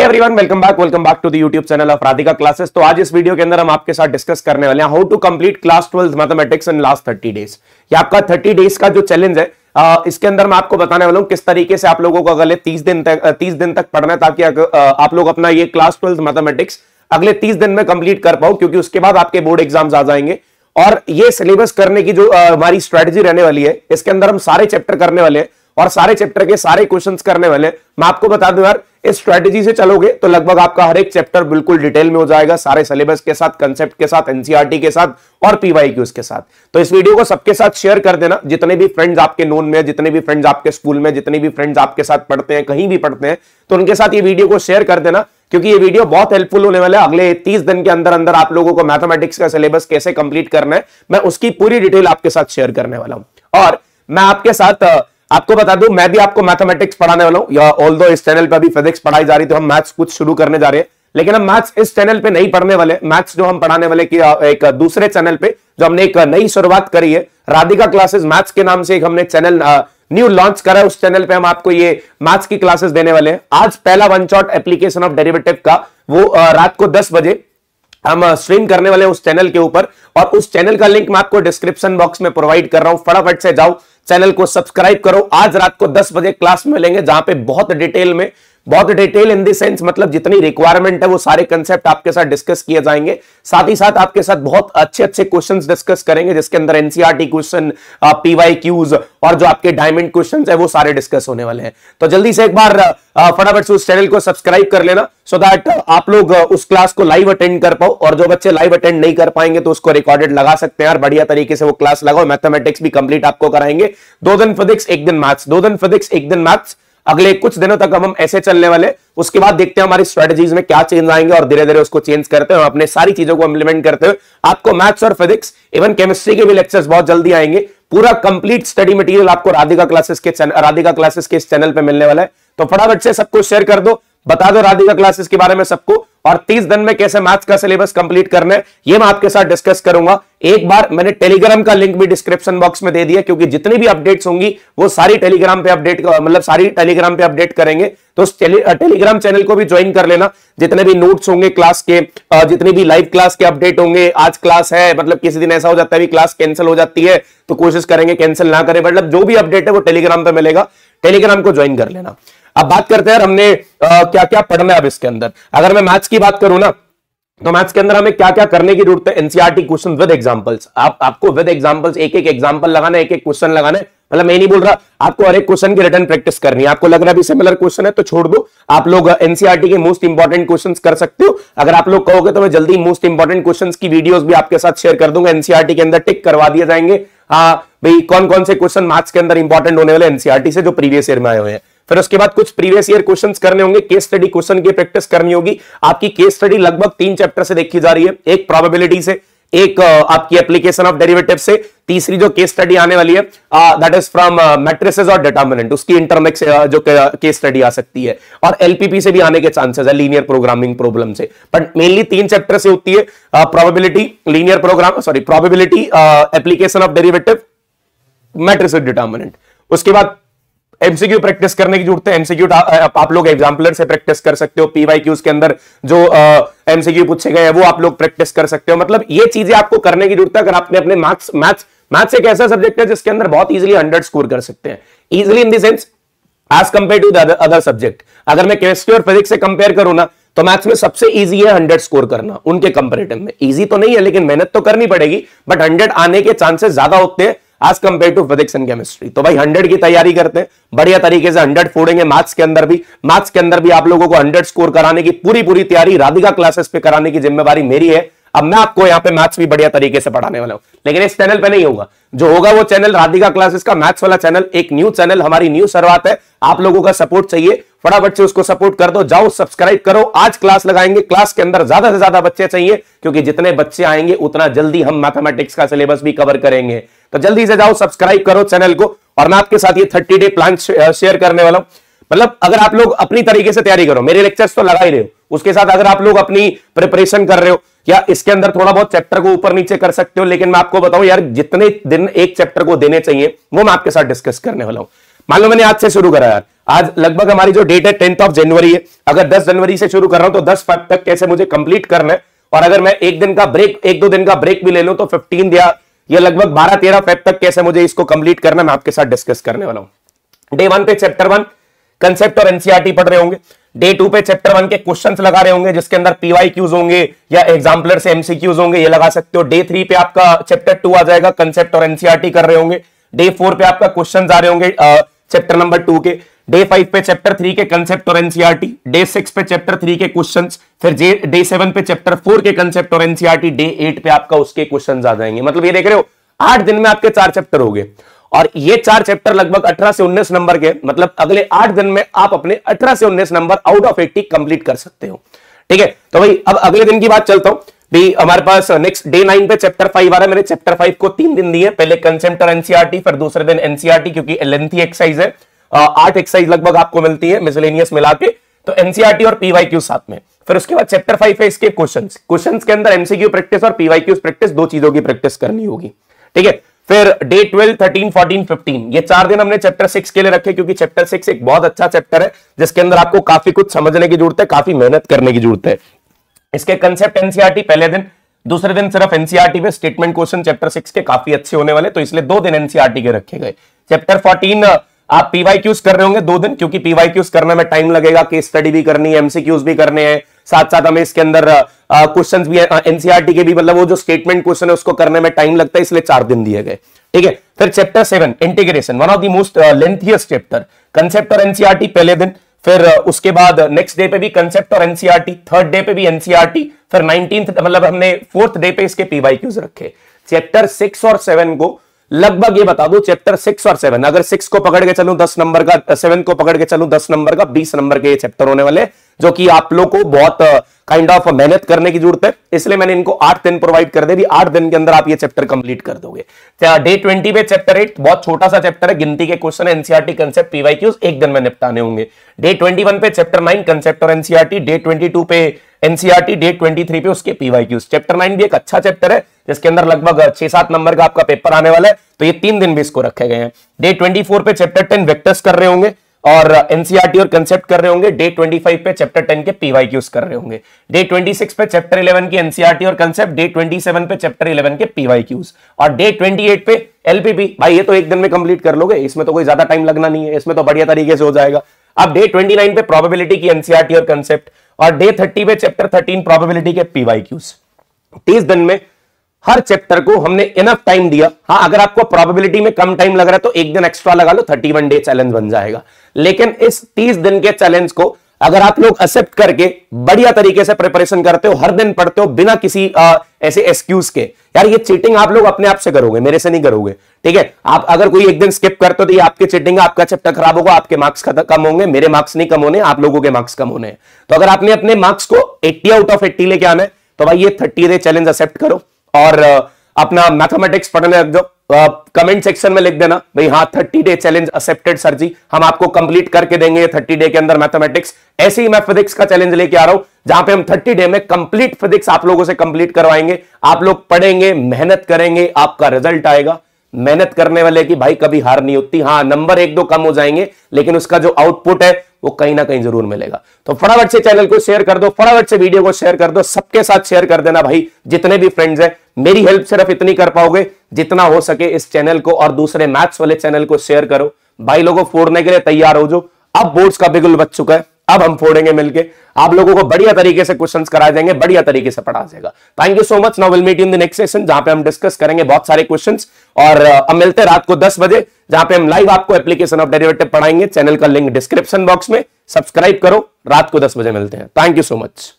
everyone welcome back welcome back to the YouTube channel of Radhika classes तो आज इस video के अंदर हम आपके साथ डिस्कस करने वाले हैं how to complete class twelfth mathematics in last thirty days ये आपका थर्टी डेज का जो चैलेंज है आ, इसके अंदर मैं आपको बताने वाला हूँ किस तरीके से आप लोगों को अगले तीस दिन तक तीस दिन तक पढ़ना है ताकि आप लोग अपना ये क्लास ट्वेल्थ मैथमेटिक्स अगले तीस दिन में कंप्लीट कर पाओ क्योंकि उसके बाद आपके बोर्ड एग्जाम्स आ जाएंगे और ये सिलेबस करने की जो हमारी स्ट्रेटेजी रहने वाली है इसके अंदर हम सारे चैप्टर करने वाले हैं और सारे चैप्टर के सारे क्वेश्चंस करने वाले मैं आपको बता दूं यार इस स्ट्रेटेजी से चलोगे तो लगभग आपका हर एक चैप्टर बिल्कुल डिटेल में हो जाएगा सारे सिलेबस के साथ कंसेप्ट के साथ एनसीआरटी e के साथ और पीवाईक्यूज के साथ तो इस वीडियो को सबके साथ शेयर कर देना जितने भी फ्रेंड्स आपके नोन में जितने भी फ्रेंड्स आपके स्कूल में जितने भी फ्रेंड्स आपके साथ पढ़ते हैं कहीं भी पढ़ते हैं तो उनके साथ ये वीडियो को शेयर कर देना क्योंकि ये वीडियो बहुत हेल्पफुल होने वाला है अगले तीस दिन के अंदर अंदर आप लोगों को मैथमेटिक्स का सिलेबस कैसे कंप्लीट करना है मैं उसकी पूरी डिटेल आपके साथ शेयर करने वाला हूं और मैं आपके साथ आपको बता दूं मैं भी आपको मैथमेटिक्स पढ़ाने वाला हूं या ऑल दो इस चैनल पर अभी फिजिक्स पढ़ाई जा रही तो हम मैथ्स कुछ शुरू करने जा रहे हैं लेकिन हम मैथ्स इस चैनल पे नहीं पढ़ने वाले मैथ्स जो हम पढ़ाने वाले कि एक दूसरे चैनल पे जो हमने एक नई शुरुआत करी है राधिका क्लासेस मैथ्स के नाम से एक हमने चैनल न्यू लॉन्च करा है उस चैनल पे हम आपको ये मैथ्स की क्लासेस देने वाले हैं आज पहला one shot application of derivative का वो रात को दस बजे हम स्ट्रीम करने वाले उस चैनल के ऊपर और उस चैनल का लिंक मैं आपको डिस्क्रिप्शन बॉक्स में प्रोवाइड कर रहा हूं फटाफट से जाओ चैनल को सब्सक्राइब करो आज रात को 10 बजे क्लास में लेंगे जहां पे बहुत डिटेल में बहुत डिटेल इन द सेंस मतलब जितनी रिक्वायरमेंट है वो सारे कंसेप्ट आपके साथ डिस्कस किए जाएंगे साथ ही साथ आपके साथ बहुत अच्छे अच्छे क्वेश्चंस डिस्कस करेंगे जिसके अंदर एनसीआरटी क्वेश्चन पीवाई क्यूज और जो आपके डायमंड क्वेश्चंस है वो सारे डिस्कस होने वाले हैं तो जल्दी से एक बार फटाफट से उस चैनल को सब्सक्राइब कर लेना सो दैट आप लोग उस क्लास को लाइव अटेंड कर पाओ और जो बच्चे लाइव अटेंड नहीं कर पाएंगे तो उसको रिकॉर्डेड लगा सकते हैं और बढ़िया तरीके से वो क्लास लगाओ मैथमेटिक्स भी कंप्लीट आपको कराएंगे दो दिन फिजिक्स एक दिन मैथ्स दो दिन फिजिक्स एक दिन मैथ्स अगले कुछ दिनों तक हम ऐसे चलने वाले उसके बाद देखते हैं हमारी स्ट्रेटेजीज में क्या चेंज आएंगे और धीरे धीरे उसको चेंज करते हैं और अपने सारी चीजों को इम्प्लीमेंट करते हुए आपको मैथ्स और फिजिक्स इवन केमिस्ट्री के भी लेक्चर्स बहुत जल्दी आएंगे पूरा कंप्लीट स्टडी मटेरियल आपको राधिका क्लासेस के राधिका क्लासेस के इस चैनल पर मिलने वाला है तो फटाफट से सबको शेयर कर दो बता दो राधिका क्लासेस के बारे में सबको और 30 दिन में कैसे मैथ्स का सिलेबस कंप्लीट करना है ये मैं आपके साथ डिस्कस करूंगा एक बार मैंने टेलीग्राम का लिंक भी डिस्क्रिप्शन बॉक्स में दे दिया क्योंकि जितनी भी अपडेट्स होंगी वो सारी टेलीग्राम पे अपडेट मतलब सारी टेलीग्राम पे अपडेट करेंगे तो टेलीग्राम चैनल को भी ज्वाइन कर लेना जितने भी नोट्स होंगे क्लास के जितने भी लाइव क्लास के अपडेट होंगे आज क्लास है मतलब किसी दिन ऐसा हो जाता है क्लास कैंसिल हो जाती है तो कोशिश करेंगे कैंसिल ना करें मतलब जो भी अपडेट है वो टेलीग्राम पर मिलेगा टेलीग्राम को ज्वाइन कर लेना अब बात करते हैं हमने आ, क्या क्या पढ़ना है अब इसके अंदर अगर मैं मैथ्स की बात करूं ना तो मैथ्स के अंदर हमें क्या क्या करने की जरूरत है एनसीआरटी क्वेश्चन विद एग्जांपल्स आप आपको विद एग्जांपल्स एक एक एग्जांपल लगाना है एक एक क्वेश्चन लगाना है मतलब मैं नहीं बोल रहा आपको हर एक क्वेश्चन की रिटर्न प्रैक्टिस करनी है आपको लग रहा है सिमिलर क्वेश्चन है तो छोड़ दो आप लोग एनसीआरटी e के मोस्ट इंपॉर्टेंट क्वेश्चन कर सकते हो अगर आप लोग कहोगे तो मैं जल्दी मोस्ट इंपॉर्टेंट क्वेश्चन की वीडियोस भी आपके साथ शेयर कर दूंगा एनसीआरटी e के अंदर टिक करवा दिए जाएंगे हाँ भाई कौन कौन से क्वेश्चन मार्क्स के अंदर इंपॉर्टेंट होने वाले एनसीआरटी e से जो प्रीवियस ईयर में आए हुए हैं फिर उसके बाद कुछ प्रीवियस ईयर क्वेश्चंस करने होंगे केस स्टडी क्वेश्चन की प्रैक्टिस करनी होगी आपकी केस स्टडी लगभग तीन चैप्टर से देखी जा रही है एक प्रोबेबिलिटी से एक आपकी एप्लीकेशन ऑफ डेरिवेटिव से तीसरी जो केस स्टडी आने वाली है दैट इज फ्रॉम मैट्रिसेस और डिटर्मिनेंट उसकी इंटरमिक्स जो केस स्टडी आ सकती है और एलपीपी से भी आने के चांसेस है लीनियर प्रोग्रामिंग प्रॉब्लम से बट मेनली तीन चैप्टर से होती है probability linear program sorry probability application of derivative matrix determinant उसके बाद एमसीक्यू प्रैक्टिस करने की जरूरत है एमसीक्यू आप लोग एग्जाम्पलर से प्रैक्टिस कर सकते हो पीवाईक्यूज के अंदर जो एमसीक्यू पूछे गए हैं वो आप लोग प्रैक्टिस कर सकते हो मतलब ये चीजें आपको करने की जरूरत है अगर आपने अपने मार्क्स मैथ्स मैथ्स एक ऐसा सब्जेक्ट है जिसके अंदर बहुत इजिली हंड्रेड स्कोर कर सकते हैं easily in these as compare to the other subject अगर मैं केमिस्ट्री और फिजिक्स से कंपेयर करूं ना तो मैथ्स में सबसे इजी है हंड्रेड स्कोर करना उनके कंपेरेटिव में इजी तो नहीं है लेकिन मेहनत तो करनी पड़ेगी बट हंड्रेड आने के चांसेस ज्यादा होते हैं as compare to physics and chemistry तो भाई हंड्रेड की तैयारी करते हैं बढ़िया तरीके से हंड्रेड फोड़ेंगे मैथ्स के अंदर भी मैथ्स के अंदर भी आप लोगों को हंड्रेड स्कोर कराने की पूरी पूरी तैयारी राधिका क्लासेस पे कराने की जिम्मेवारी मेरी है अब मैं आपको यहाँ पे मैथ्स भी बढ़िया तरीके से पढ़ाने वाला हूँ लेकिन इस चैनल पे नहीं होगा जो होगा वो चैनल राधिका क्लासेस का मैथ्स वाला चैनल एक न्यू चैनल हमारी न्यू शुरुआत है आप लोगों का सपोर्ट चाहिए फटाफट से उसको सपोर्ट कर दो जाओ सब्सक्राइब करो आज क्लास लगाएंगे क्लास के अंदर ज्यादा से ज्यादा बच्चे चाहिए क्योंकि जितने बच्चे आएंगे उतना जल्दी हम मैथमेटिक्स का सिलेबस भी कवर करेंगे तो जल्दी से जाओ सब्सक्राइब करो चैनल को और मैं आपके साथ ये थर्टी डे प्लान शेयर करने वाला हूं मतलब अगर आप लोग अपनी तरीके से तैयारी करो मेरे लेक्चर्स तो लगा ही रहे हो उसके साथ अगर आप लोग अपनी प्रिपरेशन कर रहे हो या इसके अंदर थोड़ा बहुत चैप्टर को ऊपर नीचे कर सकते हो लेकिन मैं आपको बताऊं यार जितने दिन एक चैप्टर को देने चाहिए वो मैं आपके साथ डिस्कस करने वाला हूं मान लो मैंने आज से शुरू करा यार आज लगभग हमारी जो डेट है टेंथ ऑफ जनवरी है अगर दस जनवरी से शुरू कर रहा हूं तो दस तक कैसे मुझे कंप्लीट करना है और अगर मैं एक दिन का ब्रेक एक दो दिन का ब्रेक भी ले लू तो फिफ्टीन या ये लगभग बारह तेरह फेब तक कैसे मुझे इसको कंप्लीट करना मैं आपके साथ डिस्कस करने वाला हूं डे वन पे चैप्टर वन कंसेप्ट और एनसीआरटी e पढ़ रहे होंगे डे टू पे चैप्टर वन के क्वेश्चंस लगा रहे होंगे जिसके अंदर पीवाई क्यूज होंगे या एग्जाम्पलर से एमसीक्यूज होंगे ये लगा सकते हो डे थ्री पे आपका चैप्टर टू आ जाएगा कंसेप्ट और एनसीआरटी e कर रहे होंगे डे फोर पे आपका क्वेश्चन आ रहे होंगे चैप्टर नंबर टू के डे फाइव पे चैप्टर थ्री के कंसेप्ट और एनसीआरटी डे सिक्स पे चैप्टर थ्री के क्वेश्चन फिर डे सेवन पे चैप्टर फोर के कंसेप्ट और एनसीआरटी डे एट पे आपका उसके क्वेश्चन आ जाएंगे मतलब ये देख रहे हो आठ दिन में आपके चार चैप्टर हो गए और ये चार चैप्टर लगभग 18 से 19 नंबर के मतलब अगले आठ दिन में आप अपने 18 से 19 number out of eighty complete कर सकते हो ठीक है तो भाई अब अगले दिन की बात चलता हूं भी हमारे पास नेक्स्ट डे नाइन पे चैप्टर फाइव आ रहा है मेरे चैप्टर फाइव को तीन दिन दिए पहले कंसेप्टर एनसीआरटी e फिर दूसरे दिन एनसीआरटी e क्योंकि लेंथी एक्सरसाइज है आठ एक्सरसाइज लगभग आपको मिलती है मिसलेनियस मिला के तो एनसीआरटी e और पीवाईक्यू साथ में फिर उसके बाद चैप्टर फाइव है इसके क्वेश्चन क्वेश्चन के अंदर एमसीक्यू प्रैक्टिस और पीवाईक्यू प्रैक्टिस दो चीजों की प्रैक्टिस करनी होगी ठीक है फिर day twelve thirteen fourteen fifteen ये चार दिन हमने चैप्टर सिक्स के लिए रखे क्योंकि चैप्टर सिक्स एक बहुत अच्छा चैप्टर है जिसके अंदर आपको काफी कुछ समझने की जरूरत है काफी मेहनत करने की जरूरत है इसके कंसेप्ट एनसीआरटी पहले दिन दूसरे दिन सिर्फ एनसीआरटी में स्टेटमेंट क्वेश्चन चैप्टर सिक्स के काफी अच्छे होने वाले तो इसलिए दो दिन एनसीआरटी के रखे गए चैप्टर फोर्टीन आप पीवाई क्यूज कर रहे होंगे दो दिन क्योंकि पीवाई क्यूज करने में टाइम लगेगा केस स्टडी भी करनी है एमसीक्यूज भी करने हैं साथ साथ हमें इसके अंदर क्वेश्चंस भी एनसीआरटी के भी मतलब वो जो स्टेटमेंट क्वेश्चन है उसको करने में टाइम लगता है इसलिए चार दिन दिए गए ठीक है फिर chapter seven integration one of the most lengthiest chapter concept और एनसीआरटी पहले दिन फिर उसके बाद नेक्स्ट डे पे भी कंसेप्ट और एनसीआरटी थर्ड डे पे भी एनसीआरटी e फिर नाइनटीन मतलब हमने फोर्थ डे पे इसके पीवाई क्यूज रखे चैप्टर सिक्स और सेवन को लगभग ये बता दो चैप्टर सिक्स और सेवन अगर सिक्स को पकड़ के चलू दस नंबर का सेवन को पकड़ के चलू दस नंबर का बीस नंबर के ये चैप्टर होने वाले जो कि आप लोग को बहुत काइंड ऑफ मेहनत करने की जरूरत है इसलिए मैंने इनको आठ दिन प्रोवाइड कर दे भी आठ दिन के अंदर आप ये चैप्टर कंप्लीट कर दोगे डे ट्वेंटी में चैप्टर एट बहुत छोटा सा चैप्टर है गिनती के question NCERT concept PYQs एक दिन में निपटाने होंगे डे ट्वेंटी पे चैप्टर नाइन कंसेप्ट और एनसीआरटी डे ट्वेंटी पे एनसीआरटी डे ट्वेंटी पे उसके पीवाई क्यूज चैप्टर नाइन भी एक अच्छा चैप्टर है जिसके अंदर लगभग छह सात नंबर का आपका पेपर आने वाला है तो ये तीन दिन भी इसको रखे गए हैं डे ट्वेंटी पे चैप्टर टेन वेक्टर्स कर रहे होंगे और एनसीआरटी e और कंसेप्ट कर रहे होंगे डे 25 पे चैप्टर 10 के पीवाई क्यूज कर रहे होंगे डे 26 पे चैप्टर 11 की एनसीआरटी e और कंसेप्ट डे 27 पे चैप्टर 11 के पीवाई क्यूज और डे 28 पे एलपीपी भाई ये तो एक दिन में कंप्लीट कर लोगे इसमें तो कोई ज्यादा टाइम लगना नहीं है इसमें तो बढ़िया तरीके से हो जाएगा अब डे नाइन पे प्रॉबिलिटी की एनसीआरटी e और कंसेप्ट और डे थर्टी पे चैप्टर थर्टीन प्रॉबिलिटी के पीवाई क्यूज तीस दिन में हर चैप्टर को हमने इनफ टाइम दिया हाँ अगर आपको प्रोबेबिलिटी में कम टाइम लग रहा है तो एक दिन एक्स्ट्रा लगा लो थर्टी वन डे चैलेंज बन जाएगा लेकिन इस तीस दिन के चैलेंज को अगर आप लोग एक्सेप्ट करके बढ़िया तरीके से प्रिपरेशन करते हो हर दिन पढ़ते हो बिना किसी आ, ऐसे एक्सक्यूज के यार ये चीटिंग आप लोग अपने आप से करोगे मेरे से नहीं करोगे ठीक है आप अगर कोई एक दिन स्किप करते हो तो ये आपके चीटिंग है आपका चैप्टर खराब होगा आपके मार्क्स कम होंगे मेरे मार्क्स नहीं कम होने आप लोगों के मार्क्स कम होने तो अगर आपने अपने मार्क्स को एट्टी आउट ऑफ एट्टी लेके आना है तो भाई ये थर्टी डे चैलेंज एक्सेप्ट करो और अपना मैथमेटिक्स पढ़ने लग जाओ कमेंट सेक्शन में लिख देना भाई हाँ thirty day challenge accepted sir ji हम आपको कंप्लीट करके देंगे थर्टी डे के अंदर मैथमेटिक्स ऐसे ही मैं फिजिक्स का चैलेंज लेके आ रहा हूं जहां पे हम थर्टी डे में कंप्लीट फिजिक्स आप लोगों से कंप्लीट करवाएंगे आप लोग पढ़ेंगे मेहनत करेंगे आपका रिजल्ट आएगा मेहनत करने वाले की भाई कभी हार नहीं होती हाँ नंबर एक दो कम हो जाएंगे लेकिन उसका जो आउटपुट है वो कहीं ना कहीं जरूर मिलेगा तो फटाफट से चैनल को शेयर कर दो फटाफट से वीडियो को शेयर कर दो सबके साथ शेयर कर देना भाई जितने भी फ्रेंड्स हैं मेरी हेल्प सिर्फ इतनी कर पाओगे जितना हो सके इस चैनल को और दूसरे मैथ्स वाले चैनल को शेयर करो भाई लोगों फोड़ने के लिए तैयार हो जो अब बोर्ड्स का बिगुल बच चुका है अब हम फोड़ेंगे मिलके आप लोगों को बढ़िया तरीके से क्वेश्चंस करा देंगे बढ़िया तरीके से पढ़ा जाएगा thank you so much now will meet in the next session जहां पे हम डिस्कस करेंगे बहुत सारे क्वेश्चंस और अब मिलते रात को 10 बजे जहां पे हम लाइव आपको एप्लीकेशन ऑफ डेरिवेटिव पढ़ाएंगे चैनल का लिंक डिस्क्रिप्शन बॉक्स में सब्सक्राइब करो रात को दस बजे मिलते हैं थैंक यू सो मच